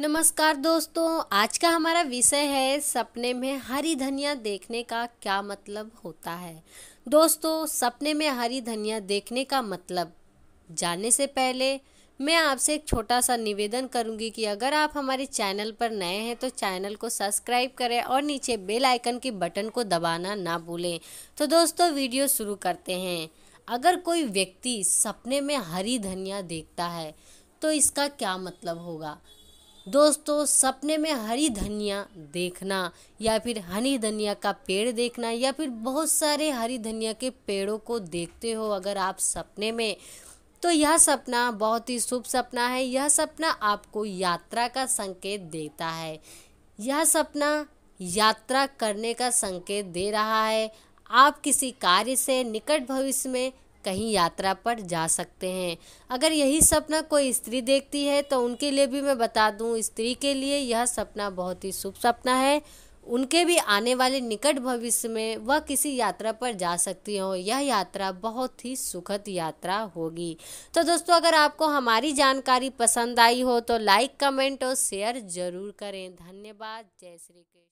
नमस्कार दोस्तों आज का हमारा विषय है सपने में हरी धनिया देखने का क्या मतलब होता है दोस्तों सपने में हरी धनिया देखने का मतलब जानने से पहले मैं आपसे एक छोटा सा निवेदन करूंगी कि अगर आप हमारे चैनल पर नए हैं तो चैनल को सब्सक्राइब करें और नीचे बेल आइकन के बटन को दबाना ना भूलें तो दोस्तों वीडियो शुरू करते हैं अगर कोई व्यक्ति सपने में हरी धनिया देखता है तो इसका क्या मतलब होगा दोस्तों सपने में हरी धनिया देखना या फिर हनी धनिया का पेड़ देखना या फिर बहुत सारे हरी धनिया के पेड़ों को देखते हो अगर आप सपने में तो यह सपना बहुत ही शुभ सपना है यह सपना आपको यात्रा का संकेत देता है यह सपना यात्रा करने का संकेत दे रहा है आप किसी कार्य से निकट भविष्य में कहीं यात्रा पर जा सकते हैं अगर यही सपना कोई स्त्री देखती है तो उनके लिए भी मैं बता दूं स्त्री के लिए यह सपना बहुत ही शुभ सपना है उनके भी आने वाले निकट भविष्य में वह किसी यात्रा पर जा सकती हो यह यात्रा बहुत ही सुखद यात्रा होगी तो दोस्तों अगर आपको हमारी जानकारी पसंद आई हो तो लाइक कमेंट और शेयर ज़रूर करें धन्यवाद जय श्री कृष्ण